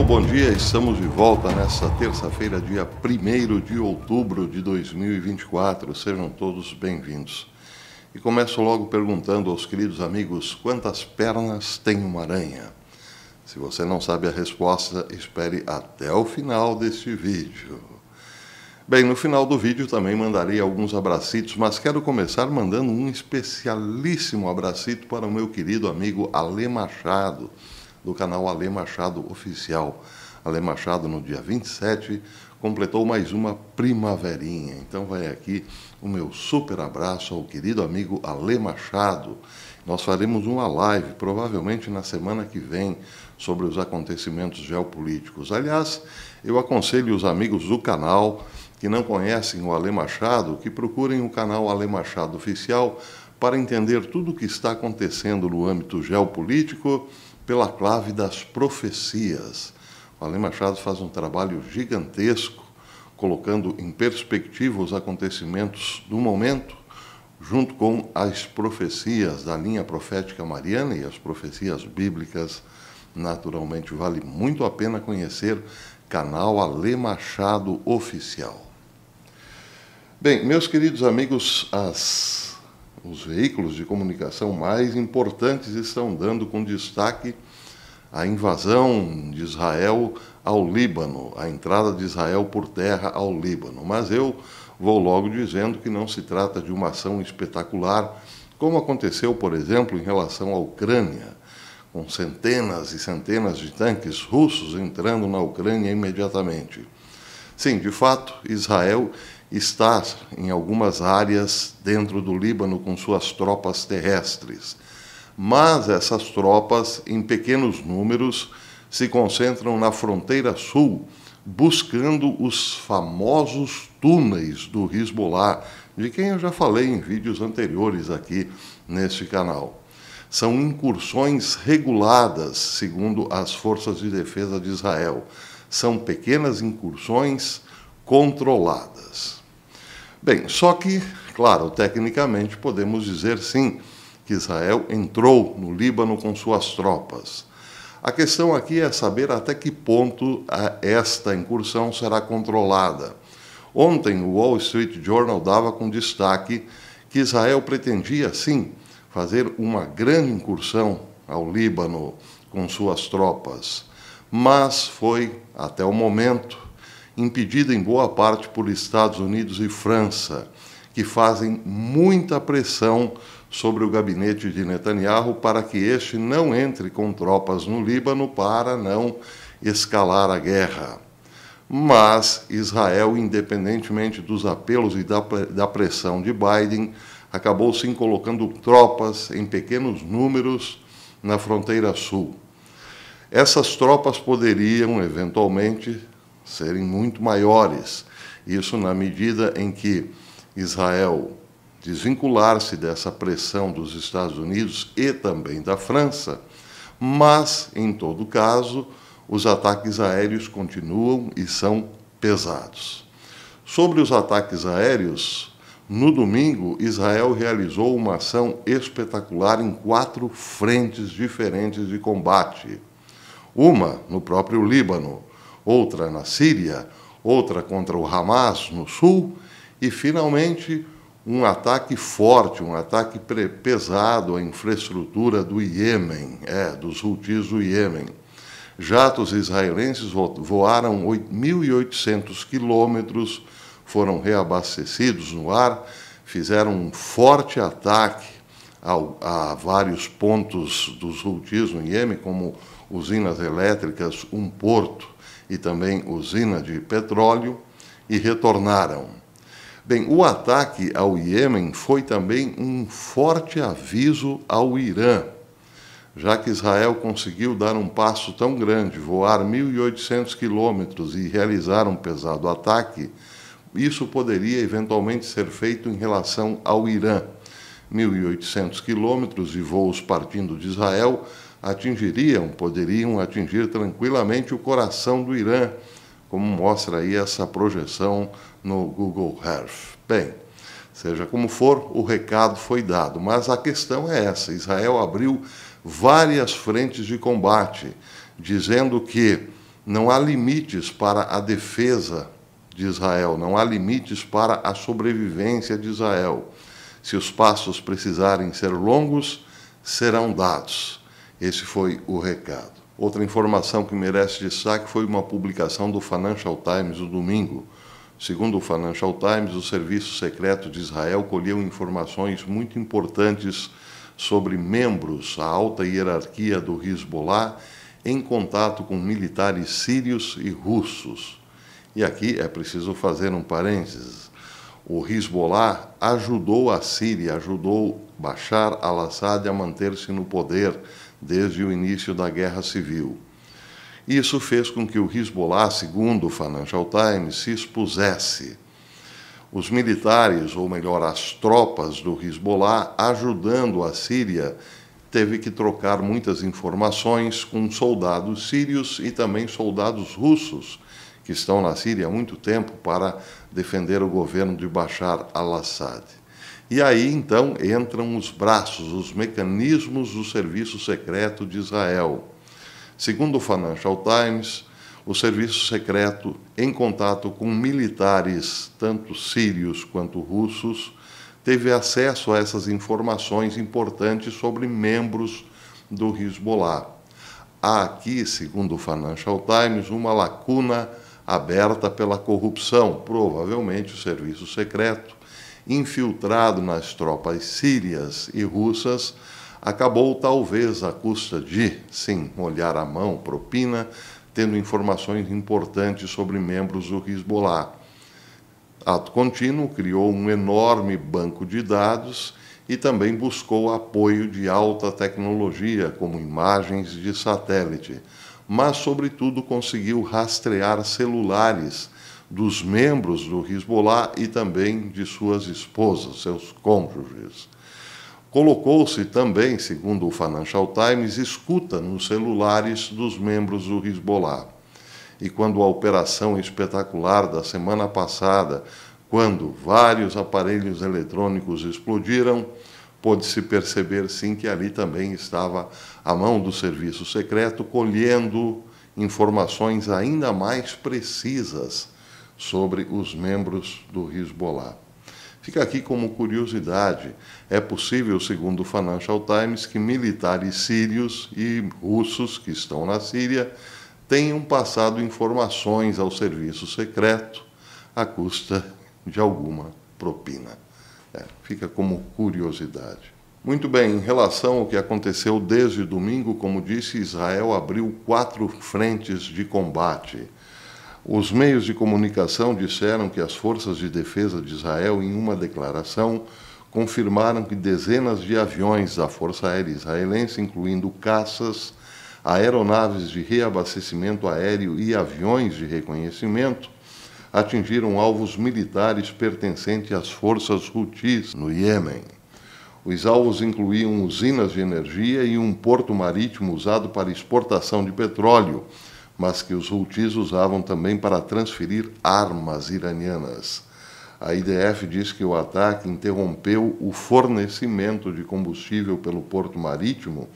Então, bom dia. Estamos de volta nesta terça-feira, dia 1 de outubro de 2024. Sejam todos bem-vindos. E começo logo perguntando aos queridos amigos quantas pernas tem uma aranha? Se você não sabe a resposta, espere até o final deste vídeo. Bem, no final do vídeo também mandarei alguns abracitos, mas quero começar mandando um especialíssimo abracito para o meu querido amigo Ale Machado do canal Ale Machado Oficial. Ale Machado, no dia 27, completou mais uma primaverinha. Então vai aqui o meu super abraço ao querido amigo Ale Machado. Nós faremos uma live, provavelmente na semana que vem, sobre os acontecimentos geopolíticos. Aliás, eu aconselho os amigos do canal que não conhecem o Ale Machado que procurem o canal Ale Machado Oficial para entender tudo o que está acontecendo no âmbito geopolítico pela clave das profecias. O Além Machado faz um trabalho gigantesco, colocando em perspectiva os acontecimentos do momento, junto com as profecias da linha profética mariana e as profecias bíblicas. Naturalmente, vale muito a pena conhecer canal Ale Machado Oficial. Bem, meus queridos amigos, as os veículos de comunicação mais importantes estão dando com destaque a invasão de Israel ao Líbano, a entrada de Israel por terra ao Líbano. Mas eu vou logo dizendo que não se trata de uma ação espetacular, como aconteceu, por exemplo, em relação à Ucrânia, com centenas e centenas de tanques russos entrando na Ucrânia imediatamente. Sim, de fato, Israel está em algumas áreas dentro do Líbano com suas tropas terrestres. Mas essas tropas, em pequenos números, se concentram na fronteira sul, buscando os famosos túneis do Hezbollah, de quem eu já falei em vídeos anteriores aqui neste canal. São incursões reguladas, segundo as forças de defesa de Israel. São pequenas incursões controladas. Bem, só que, claro, tecnicamente podemos dizer sim que Israel entrou no Líbano com suas tropas. A questão aqui é saber até que ponto esta incursão será controlada. Ontem, o Wall Street Journal dava com destaque que Israel pretendia, sim, fazer uma grande incursão ao Líbano com suas tropas, mas foi, até o momento, impedida em boa parte por Estados Unidos e França, que fazem muita pressão sobre o gabinete de Netanyahu para que este não entre com tropas no Líbano para não escalar a guerra. Mas Israel, independentemente dos apelos e da, da pressão de Biden, acabou sim colocando tropas em pequenos números na fronteira sul. Essas tropas poderiam, eventualmente, serem muito maiores. Isso na medida em que Israel desvincular-se dessa pressão dos Estados Unidos e também da França, mas, em todo caso, os ataques aéreos continuam e são pesados. Sobre os ataques aéreos, no domingo, Israel realizou uma ação espetacular em quatro frentes diferentes de combate. Uma no próprio Líbano, outra na Síria, outra contra o Hamas no sul, e finalmente um ataque forte, um ataque pesado à infraestrutura do Iêmen, é, dos Houthis do Iêmen. Jatos israelenses voaram 1.800 quilômetros, foram reabastecidos no ar, fizeram um forte ataque ao, a vários pontos dos Houthis no Iêmen, como usinas elétricas, um porto e também usina de petróleo, e retornaram. Bem, o ataque ao Iêmen foi também um forte aviso ao Irã, já que Israel conseguiu dar um passo tão grande, voar 1.800 quilômetros e realizar um pesado ataque, isso poderia eventualmente ser feito em relação ao Irã. 1.800 quilômetros de voos partindo de Israel atingiriam, poderiam atingir tranquilamente o coração do Irã, como mostra aí essa projeção no Google Earth. Bem, seja como for, o recado foi dado, mas a questão é essa: Israel abriu várias frentes de combate, dizendo que não há limites para a defesa de Israel, não há limites para a sobrevivência de Israel. Se os passos precisarem ser longos, serão dados. Esse foi o recado. Outra informação que merece destaque foi uma publicação do Financial Times no domingo. Segundo o Financial Times, o Serviço Secreto de Israel colheu informações muito importantes sobre membros da alta hierarquia do Hezbollah em contato com militares sírios e russos. E aqui é preciso fazer um parênteses. O Hezbollah ajudou a Síria, ajudou Bashar al-Assad a manter-se no poder desde o início da Guerra Civil. Isso fez com que o Hezbollah, segundo o Financial Times, se expusesse. Os militares, ou melhor, as tropas do Hezbollah, ajudando a Síria, teve que trocar muitas informações com soldados sírios e também soldados russos, que estão na Síria há muito tempo para defender o governo de Bashar al-Assad. E aí então entram os braços, os mecanismos do serviço secreto de Israel. Segundo o Financial Times, o serviço secreto, em contato com militares, tanto sírios quanto russos, teve acesso a essas informações importantes sobre membros do Hezbollah. Há aqui, segundo o Financial Times, uma lacuna aberta pela corrupção, provavelmente o serviço secreto infiltrado nas tropas sírias e russas, acabou talvez à custa de, sim, olhar a mão, propina, tendo informações importantes sobre membros do Hezbollah. Ato contínuo, criou um enorme banco de dados e também buscou apoio de alta tecnologia, como imagens de satélite, mas, sobretudo, conseguiu rastrear celulares dos membros do Hezbollah e também de suas esposas, seus cônjuges. Colocou-se também, segundo o Financial Times, escuta nos celulares dos membros do Hezbollah. E quando a operação espetacular da semana passada, quando vários aparelhos eletrônicos explodiram, pôde-se perceber sim que ali também estava a mão do serviço secreto colhendo informações ainda mais precisas sobre os membros do Hezbollah. Fica aqui como curiosidade: é possível, segundo o Financial Times, que militares sírios e russos que estão na Síria tenham passado informações ao serviço secreto à custa de alguma propina. É, fica como curiosidade. Muito bem, em relação ao que aconteceu desde domingo, como disse, Israel abriu quatro frentes de combate os meios de comunicação disseram que as forças de defesa de Israel, em uma declaração, confirmaram que dezenas de aviões da Força Aérea Israelense, incluindo caças, aeronaves de reabastecimento aéreo e aviões de reconhecimento, atingiram alvos militares pertencentes às forças Houthis no Iêmen. Os alvos incluíam usinas de energia e um porto marítimo usado para exportação de petróleo mas que os Houthis usavam também para transferir armas iranianas. A IDF diz que o ataque interrompeu o fornecimento de combustível pelo porto marítimo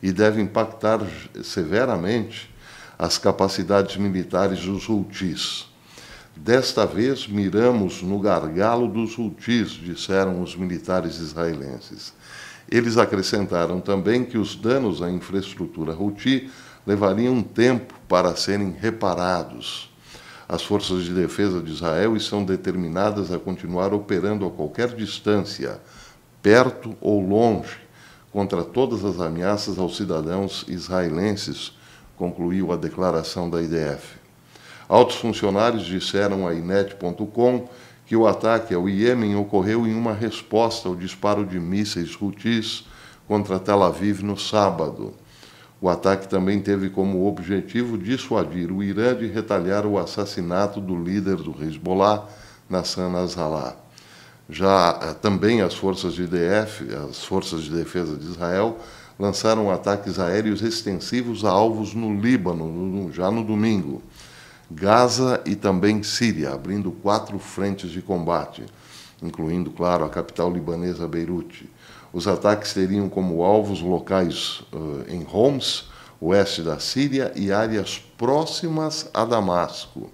e deve impactar severamente as capacidades militares dos Houthis. Desta vez miramos no gargalo dos Houthis, disseram os militares israelenses. Eles acrescentaram também que os danos à infraestrutura Houthi levariam um tempo para serem reparados. As forças de defesa de Israel estão determinadas a continuar operando a qualquer distância, perto ou longe, contra todas as ameaças aos cidadãos israelenses, concluiu a declaração da IDF. Altos funcionários disseram a inet.com que o ataque ao Iêmen ocorreu em uma resposta ao disparo de mísseis hutis contra Tel Aviv no sábado. O ataque também teve como objetivo dissuadir o Irã de retalhar o assassinato do líder do Hezbollah, Nassan Nasrallah. Já eh, também as forças de IDF, as forças de defesa de Israel, lançaram ataques aéreos extensivos a alvos no Líbano, já no domingo, Gaza e também Síria, abrindo quatro frentes de combate, incluindo, claro, a capital libanesa Beirute. Os ataques teriam como alvos locais uh, em Homs, oeste da Síria, e áreas próximas a Damasco.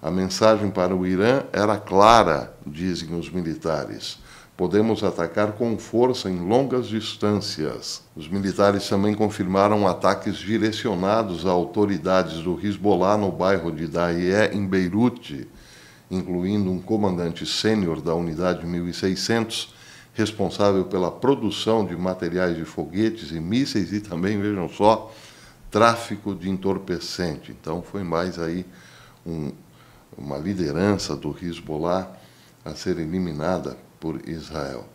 A mensagem para o Irã era clara, dizem os militares. Podemos atacar com força em longas distâncias. Os militares também confirmaram ataques direcionados a autoridades do Hezbollah no bairro de Daie, em Beirute, incluindo um comandante sênior da unidade 1600 responsável pela produção de materiais de foguetes e mísseis e também, vejam só, tráfico de entorpecente. Então foi mais aí um, uma liderança do Hezbollah a ser eliminada por Israel.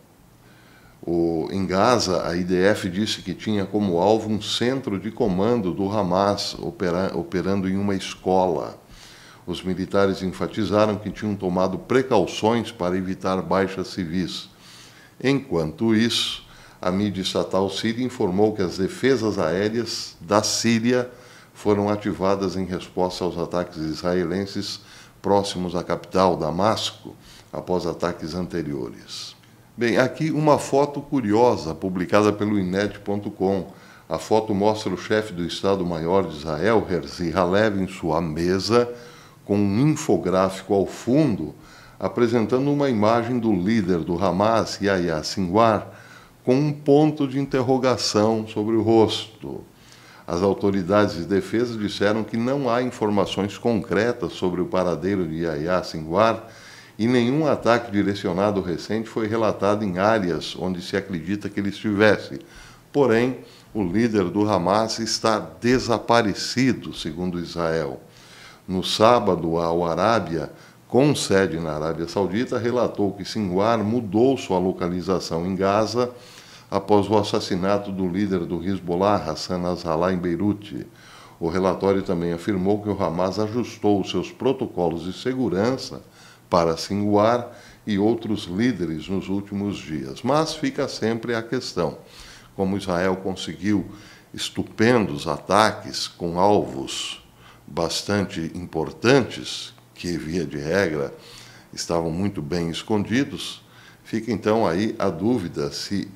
O, em Gaza, a IDF disse que tinha como alvo um centro de comando do Hamas opera, operando em uma escola. Os militares enfatizaram que tinham tomado precauções para evitar baixas civis. Enquanto isso, a mídia estatal síria informou que as defesas aéreas da Síria foram ativadas em resposta aos ataques israelenses próximos à capital, Damasco, após ataques anteriores. Bem, aqui uma foto curiosa publicada pelo inet.com. A foto mostra o chefe do Estado-Maior de Israel, Herzi Halev, em sua mesa, com um infográfico ao fundo apresentando uma imagem do líder do Hamas, Yahya Sinwar, com um ponto de interrogação sobre o rosto. As autoridades de defesa disseram que não há informações concretas sobre o paradeiro de Yahya Sinwar e nenhum ataque direcionado recente foi relatado em áreas onde se acredita que ele estivesse. Porém, o líder do Hamas está desaparecido, segundo Israel. No sábado, a Arábia com sede na Arábia Saudita, relatou que Sinwar mudou sua localização em Gaza após o assassinato do líder do Hezbollah, Hassan Nasrallah, em Beirute. O relatório também afirmou que o Hamas ajustou seus protocolos de segurança para Sinwar e outros líderes nos últimos dias. Mas fica sempre a questão: como Israel conseguiu estupendos ataques com alvos bastante importantes que, via de regra, estavam muito bem escondidos, fica então aí a dúvida se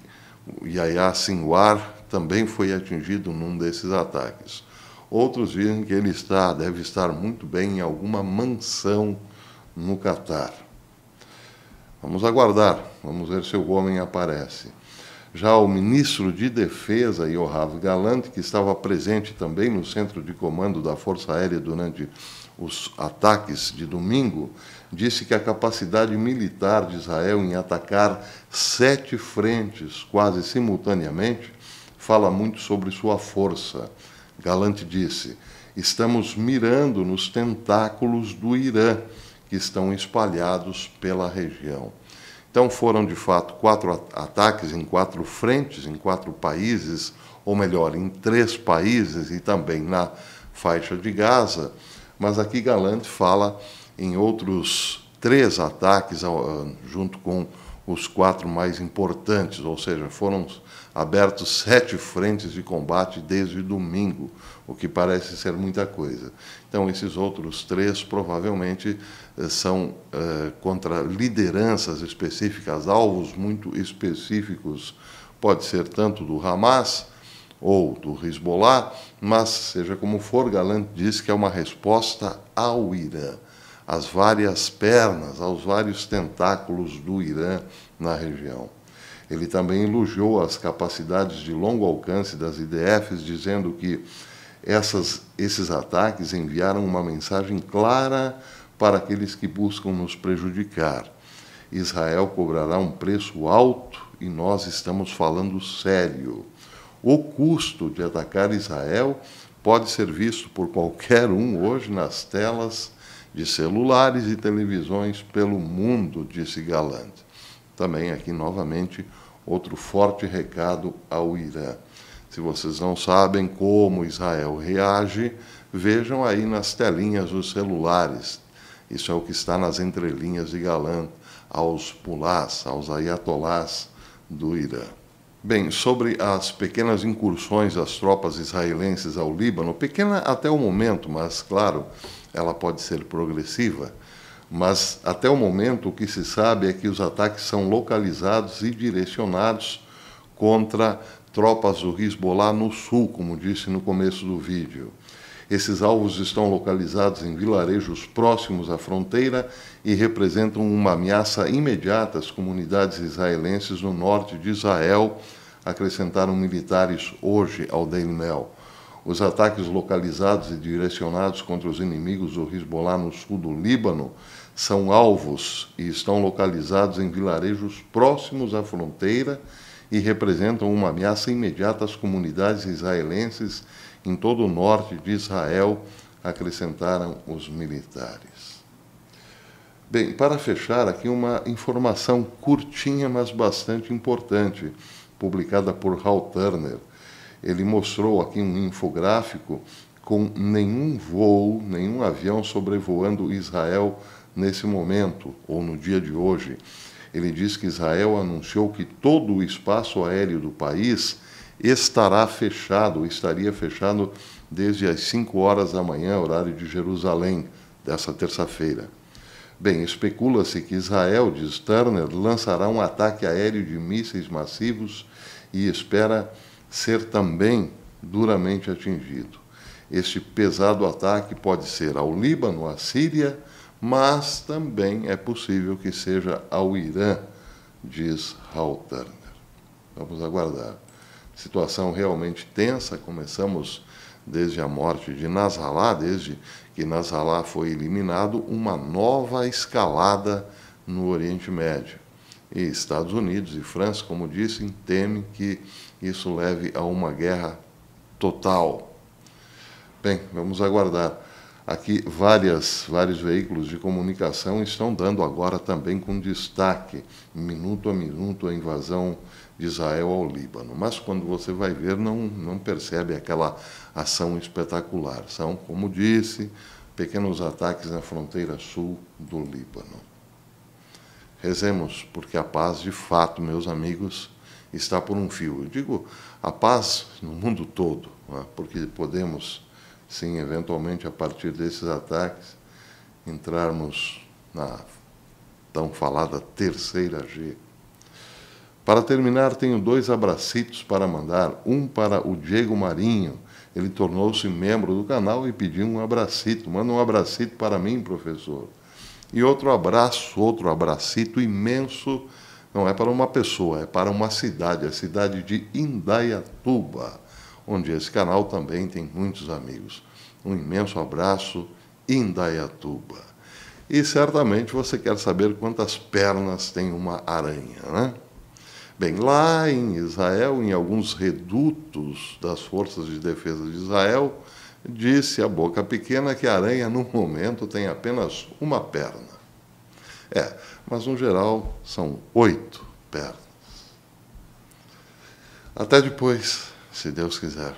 Yahya Sinwar também foi atingido num desses ataques. Outros dizem que ele está, deve estar muito bem em alguma mansão no Catar. Vamos aguardar, vamos ver se o homem aparece. Já o ministro de Defesa, Yoav Galante, que estava presente também no centro de comando da Força Aérea durante os ataques de domingo, disse que a capacidade militar de Israel em atacar sete frentes quase simultaneamente fala muito sobre sua força. Galante disse: Estamos mirando nos tentáculos do Irã, que estão espalhados pela região. Então foram de fato quatro ataques em quatro frentes, em quatro países, ou melhor, em três países e também na faixa de Gaza mas aqui Galante fala em outros três ataques, ah, junto com os quatro mais importantes, ou seja, foram abertos sete frentes de combate desde domingo, o que parece ser muita coisa. Então, esses outros três provavelmente eh, são eh, contra lideranças específicas, alvos muito específicos. Pode ser tanto do Hamas, ou do Hezbollah, mas, seja como for, Galante diz que é uma resposta ao Irã, às várias pernas, aos vários tentáculos do Irã na região. Ele também elogiou as capacidades de longo alcance das IDFs, dizendo que essas, esses ataques enviaram uma mensagem clara para aqueles que buscam nos prejudicar. Israel cobrará um preço alto e nós estamos falando sério. O custo de atacar Israel pode ser visto por qualquer um hoje nas telas de celulares e televisões pelo mundo, disse Galante. Também aqui novamente outro forte recado ao Irã. Se vocês não sabem como Israel reage, vejam aí nas telinhas dos celulares. Isso é o que está nas entrelinhas de Galant aos pulás, aos ayatolás do Irã. Bem, sobre as pequenas incursões das tropas israelenses ao Líbano, pequena até o momento, mas claro, ela pode ser progressiva. Mas até o momento, o que se sabe é que os ataques são localizados e direcionados contra tropas do Hezbollah no sul, como disse no começo do vídeo. Esses alvos estão localizados em vilarejos próximos à fronteira e representam uma ameaça imediata às comunidades israelenses no norte de Israel, acrescentaram militares hoje ao Daily Mail. Os ataques localizados e direcionados contra os inimigos do Hezbollah no sul do Líbano são alvos e estão localizados em vilarejos próximos à fronteira e representam uma ameaça imediata às comunidades israelenses em todo o norte de Israel, acrescentaram os militares. Bem, para fechar aqui uma informação curtinha, mas bastante importante, publicada por Hal Turner. Ele mostrou aqui um infográfico com nenhum voo, nenhum avião sobrevoando Israel nesse momento ou no dia de hoje. Ele diz que Israel anunciou que todo o espaço aéreo do país estará fechado, estaria fechado desde as 5 horas da manhã, horário de Jerusalém, dessa terça-feira. Bem, especula-se que Israel, diz Turner, lançará um ataque aéreo de mísseis massivos e espera ser também duramente atingido. Este pesado ataque pode ser ao Líbano, à Síria, mas também é possível que seja ao Irã, diz Hal Turner. Vamos aguardar situação realmente tensa. Começamos desde a morte de Nasrallah, desde que Nasrallah foi eliminado, uma nova escalada no Oriente Médio. E Estados Unidos e França, como disse, temem que isso leve a uma guerra total. Bem, vamos aguardar. Aqui várias, vários veículos de comunicação estão dando agora também com destaque, minuto a minuto, a invasão de Israel ao Líbano. Mas quando você vai ver, não, não percebe aquela ação espetacular. São, como disse, pequenos ataques na fronteira sul do Líbano. Rezemos, porque a paz, de fato, meus amigos, está por um fio. Eu digo a paz no mundo todo, né? porque podemos, sim, eventualmente, a partir desses ataques, entrarmos na tão falada terceira G para terminar, tenho dois abracitos para mandar. Um para o Diego Marinho. Ele tornou-se membro do canal e pediu um abracito. Manda um abracito para mim, professor. E outro abraço, outro abracito imenso. Não é para uma pessoa, é para uma cidade, a cidade de Indaiatuba, onde esse canal também tem muitos amigos. Um imenso abraço, Indaiatuba. E certamente você quer saber quantas pernas tem uma aranha, né? Bem, lá em Israel, em alguns redutos das forças de defesa de Israel, disse a boca pequena que a aranha, no momento, tem apenas uma perna. É, mas no geral são oito pernas. Até depois, se Deus quiser.